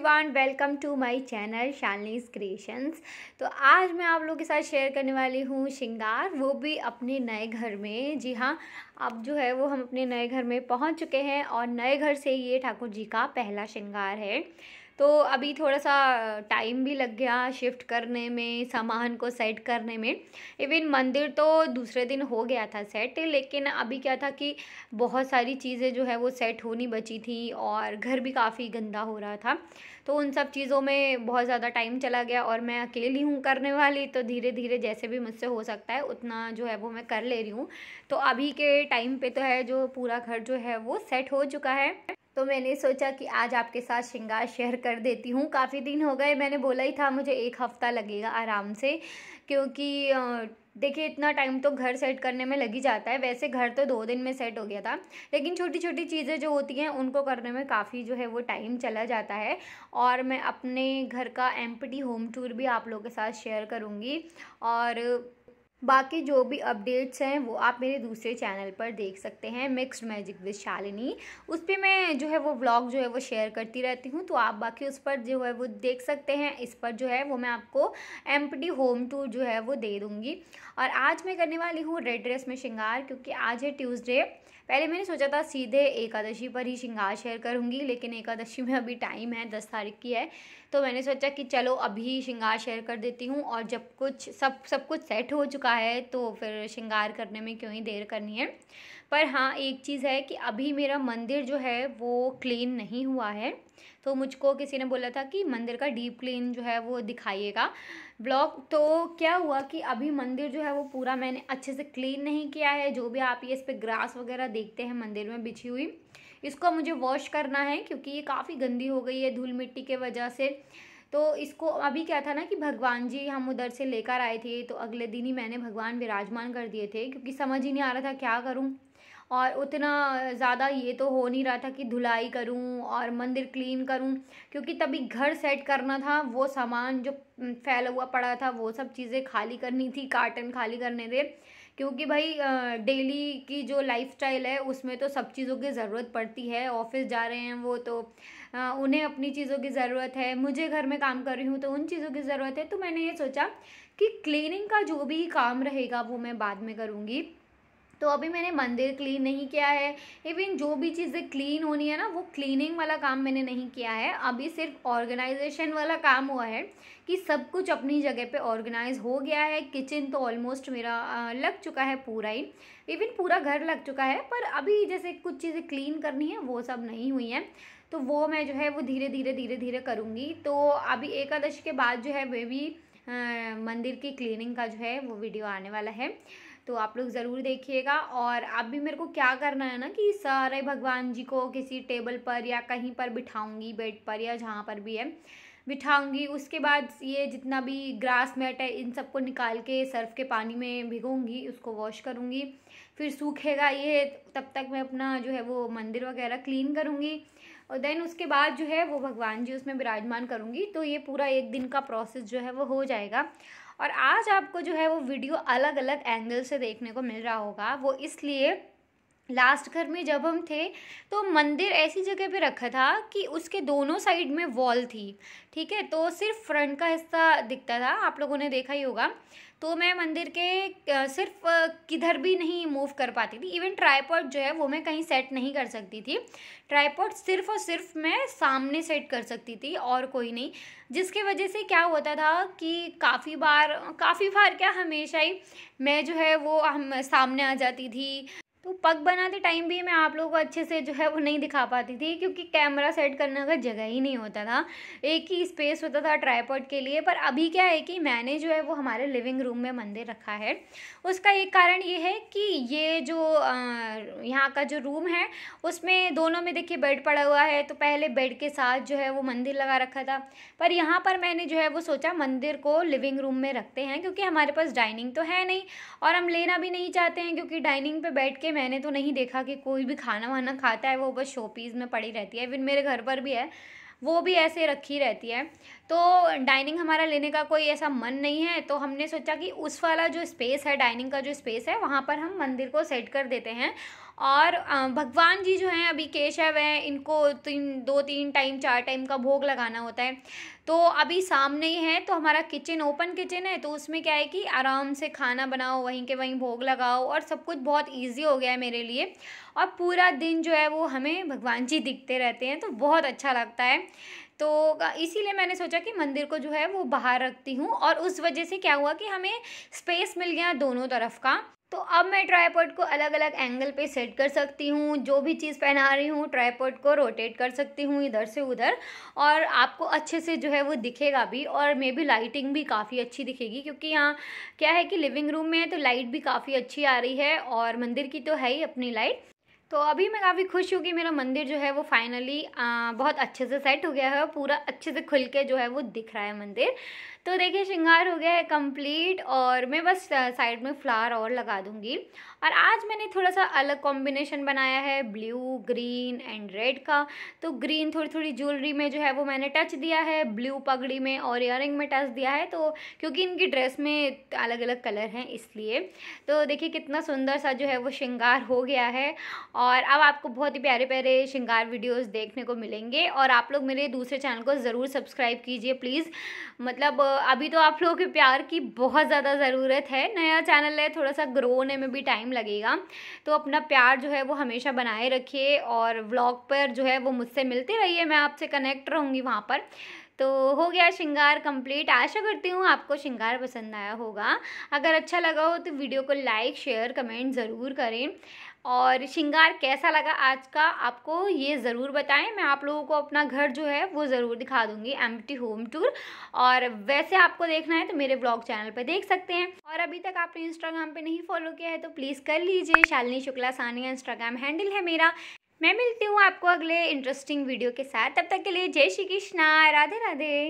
everyone welcome to my channel Shalini's creations तो आज मैं आप लोगों के साथ शेयर करने वाली हूँ श्रृंगार वो भी अपने नए घर में जी हाँ अब जो है वो हम अपने नए घर में पहुँच चुके हैं और नए घर से ये ठाकुर जी का पहला श्रृंगार है तो अभी थोड़ा सा टाइम भी लग गया शिफ्ट करने में सामान को सेट करने में इवन मंदिर तो दूसरे दिन हो गया था सेट लेकिन अभी क्या था कि बहुत सारी चीज़ें जो है वो सेट होनी बची थी और घर भी काफ़ी गंदा हो रहा था तो उन सब चीज़ों में बहुत ज़्यादा टाइम चला गया और मैं अकेली हूँ करने वाली तो धीरे धीरे जैसे भी मुझसे हो सकता है उतना जो है वो मैं कर ले रही हूँ तो अभी के टाइम पे तो है जो पूरा घर जो है वो सेट हो चुका है तो मैंने सोचा कि आज आपके साथ श्रृंगार शेयर कर देती हूँ काफ़ी दिन हो गए मैंने बोला ही था मुझे एक हफ़्ता लगेगा आराम से क्योंकि देखिए इतना टाइम तो घर सेट करने में लग ही जाता है वैसे घर तो दो दिन में सेट हो गया था लेकिन छोटी छोटी चीज़ें जो होती हैं उनको करने में काफ़ी जो है वो टाइम चला जाता है और मैं अपने घर का एम्पटी होम टूर भी आप लोगों के साथ शेयर करूँगी और बाकी जो भी अपडेट्स हैं वो आप मेरे दूसरे चैनल पर देख सकते हैं मिक्स्ड मैजिक विद शालिनी उस पर मैं जो है वो व्लॉग जो है वो शेयर करती रहती हूँ तो आप बाकी उस पर जो है वो देख सकते हैं इस पर जो है वो मैं आपको एम होम टूर जो है वो दे दूँगी और आज मैं करने वाली हूँ रेड ड्रेस में श्रृंगार क्योंकि आज है ट्यूज़डे पहले मैंने सोचा था सीधे एकादशी पर ही श्रृंगार शेयर करूँगी लेकिन एकादशी में अभी टाइम है दस तारीख की है तो मैंने सोचा कि चलो अभी श्रृंगार शेयर कर देती हूँ और जब कुछ सब सब कुछ सेट हो चुका चुका है तो फिर श्रृंगार करने में क्यों ही देर करनी है पर हाँ एक चीज़ है कि अभी मेरा मंदिर जो है वो क्लीन नहीं हुआ है तो मुझको किसी ने बोला था कि मंदिर का डीप क्लीन जो है वो दिखाइएगा ब्लॉग तो क्या हुआ कि अभी मंदिर जो है वो पूरा मैंने अच्छे से क्लीन नहीं किया है जो भी आप ये इस पर ग्रास वगैरह देखते हैं मंदिर में बिछी हुई इसको मुझे वॉश करना है क्योंकि ये काफ़ी गंदी हो गई है धूल मिट्टी के वजह से तो इसको अभी क्या था ना कि भगवान जी हम उधर से लेकर आए थे तो अगले दिन ही मैंने भगवान विराजमान कर दिए थे क्योंकि समझ ही नहीं आ रहा था क्या करूँ और उतना ज़्यादा ये तो हो नहीं रहा था कि धुलाई करूँ और मंदिर क्लीन करूँ क्योंकि तभी घर सेट करना था वो सामान जो फैला हुआ पड़ा था वो सब चीज़ें खाली करनी थी कार्टन खाली करने थे क्योंकि भाई डेली की जो लाइफस्टाइल है उसमें तो सब चीज़ों की ज़रूरत पड़ती है ऑफिस जा रहे हैं वो तो उन्हें अपनी चीज़ों की ज़रूरत है मुझे घर में काम कर रही हूँ तो उन चीज़ों की ज़रूरत है तो मैंने ये सोचा कि क्लीनिंग का जो भी काम रहेगा वो मैं बाद में करूँगी तो अभी मैंने मंदिर क्लीन नहीं किया है इवन जो भी चीज़ें क्लीन होनी है ना वो क्लीनिंग वाला काम मैंने नहीं किया है अभी सिर्फ ऑर्गेनाइजेशन वाला काम हुआ है कि सब कुछ अपनी जगह पे ऑर्गेनाइज हो गया है किचन तो ऑलमोस्ट मेरा लग चुका है पूरा ही इवन पूरा घर लग चुका है पर अभी जैसे कुछ चीज़ें क्लीन करनी है वो सब नहीं हुई हैं तो वो मैं जो है वो धीरे धीरे धीरे धीरे करूँगी तो अभी एकादशी के बाद जो है वे भी मंदिर की क्लीनिंग का जो है वो वीडियो आने वाला है तो आप लोग ज़रूर देखिएगा और आप भी मेरे को क्या करना है ना कि सारे भगवान जी को किसी टेबल पर या कहीं पर बिठाऊंगी बेड पर या जहाँ पर भी है बिठाऊंगी उसके बाद ये जितना भी ग्रास मैट है इन सबको निकाल के सर्फ के पानी में भिगोंगी उसको वॉश करूँगी फिर सूखेगा ये तब तक मैं अपना जो है वो मंदिर वगैरह क्लीन करूँगी और देन उसके बाद जो है वो भगवान जी उसमें विराजमान करूँगी तो ये पूरा एक दिन का प्रोसेस जो है वो हो जाएगा और आज आपको जो है वो वीडियो अलग अलग एंगल से देखने को मिल रहा होगा वो इसलिए लास्ट घर में जब हम थे तो मंदिर ऐसी जगह पे रखा था कि उसके दोनों साइड में वॉल थी ठीक है तो सिर्फ फ्रंट का हिस्सा दिखता था आप लोगों ने देखा ही होगा तो मैं मंदिर के सिर्फ किधर भी नहीं मूव कर पाती थी इवन ट्राईपॉड जो है वो मैं कहीं सेट नहीं कर सकती थी ट्राईपॉड सिर्फ और सिर्फ मैं सामने सेट कर सकती थी और कोई नहीं जिसके वजह से क्या होता था कि काफ़ी बार काफ़ी बार क्या हमेशा ही मैं जो है वो हम सामने आ जाती थी तो पग बनाते टाइम भी मैं आप लोगों को अच्छे से जो है वो नहीं दिखा पाती थी क्योंकि कैमरा सेट करने का जगह ही नहीं होता था एक ही स्पेस होता था ट्राईपॉड के लिए पर अभी क्या है कि मैंने जो है वो हमारे लिविंग रूम में मंदिर रखा है उसका एक कारण ये है कि ये जो यहाँ का जो रूम है उसमें दोनों में देखिए बेड पड़ा हुआ है तो पहले बेड के साथ जो है वो मंदिर लगा रखा था पर यहाँ पर मैंने जो है वो सोचा मंदिर को लिविंग रूम में रखते हैं क्योंकि हमारे पास डाइनिंग तो है नहीं और हम लेना भी नहीं चाहते हैं क्योंकि डाइनिंग पर बैठ के देखिए मैंने तो नहीं देखा कि कोई भी खाना वाना खाता है वो बस शोपीज़ में पड़ी रहती है इवन मेरे घर पर भी है वो भी ऐसे रखी रहती है तो डाइनिंग हमारा लेने का कोई ऐसा मन नहीं है तो हमने सोचा कि उस वाला जो स्पेस है डाइनिंग का जो स्पेस है वहाँ पर हम मंदिर को सेट कर देते हैं और भगवान जी जो हैं अभी केशव हैं इनको तीन दो तीन टाइम चार टाइम का भोग लगाना होता है तो अभी सामने ही है तो हमारा किचन ओपन किचन है तो उसमें क्या है कि आराम से खाना बनाओ वहीं के वहीं भोग लगाओ और सब कुछ बहुत ईजी हो गया है मेरे लिए और पूरा दिन जो है वो हमें भगवान जी दिखते रहते हैं तो बहुत अच्छा लगता है तो इसीलिए मैंने सोचा कि मंदिर को जो है वो बाहर रखती हूँ और उस वजह से क्या हुआ कि हमें स्पेस मिल गया दोनों तरफ का तो अब मैं ट्राईपोर्ट को अलग अलग एंगल पे सेट कर सकती हूँ जो भी चीज़ पहना रही हूँ ट्राईपोर्ट को रोटेट कर सकती हूँ इधर से उधर और आपको अच्छे से जो है वो दिखेगा भी और मे भी लाइटिंग भी काफ़ी अच्छी दिखेगी क्योंकि यहाँ क्या है कि लिविंग रूम में है तो लाइट भी काफ़ी अच्छी आ रही है और मंदिर की तो है ही अपनी लाइट तो अभी मैं काफ़ी खुश हूँ कि मेरा मंदिर जो है वो फाइनली बहुत अच्छे से सेट हो गया है और पूरा अच्छे से खुल के जो है वो दिख रहा है मंदिर तो देखिए श्रृंगार हो गया है कंप्लीट और मैं बस साइड में फ्लावर और लगा दूँगी और आज मैंने थोड़ा सा अलग कॉम्बिनेशन बनाया है ब्लू ग्रीन एंड रेड का तो ग्रीन थोड़ी थोड़ी ज्वेलरी में जो है वो मैंने टच दिया है ब्लू पगड़ी में और इयर में टच दिया है तो क्योंकि इनकी ड्रेस में अलग अलग कलर हैं इसलिए तो देखिए कितना सुंदर सा जो है वो श्रृंगार हो गया है और अब आपको बहुत ही प्यारे प्यारे श्रृंगार वीडियोज़ देखने को मिलेंगे और आप लोग मेरे दूसरे चैनल को ज़रूर सब्सक्राइब कीजिए प्लीज़ मतलब अभी तो आप लोगों के प्यार की बहुत ज़्यादा ज़रूरत है नया चैनल है थोड़ा सा ग्रो होने में भी टाइम लगेगा तो अपना प्यार जो है वो हमेशा बनाए रखिए और व्लॉग पर जो है वो मुझसे मिलते रहिए मैं आपसे कनेक्ट रहूँगी वहाँ पर तो हो गया श्रृंगार कंप्लीट आशा करती हूँ आपको श्रृंगार पसंद आया होगा अगर अच्छा लगा हो तो वीडियो को लाइक शेयर कमेंट ज़रूर करें और श्रृंगार कैसा लगा आज का आपको ये ज़रूर बताएं मैं आप लोगों को अपना घर जो है वो ज़रूर दिखा दूंगी एम होम टूर और वैसे आपको देखना है तो मेरे ब्लॉग चैनल पर देख सकते हैं और अभी तक आपने इंस्टाग्राम पर नहीं फॉलो किया है तो प्लीज़ कर लीजिए शालिनी शुक्ला सानिया इंस्टाग्राम हैंडल है मेरा मैं मिलती हूँ आपको अगले इंटरेस्टिंग वीडियो के साथ तब तक के लिए जय श्री कृष्णा राधे राधे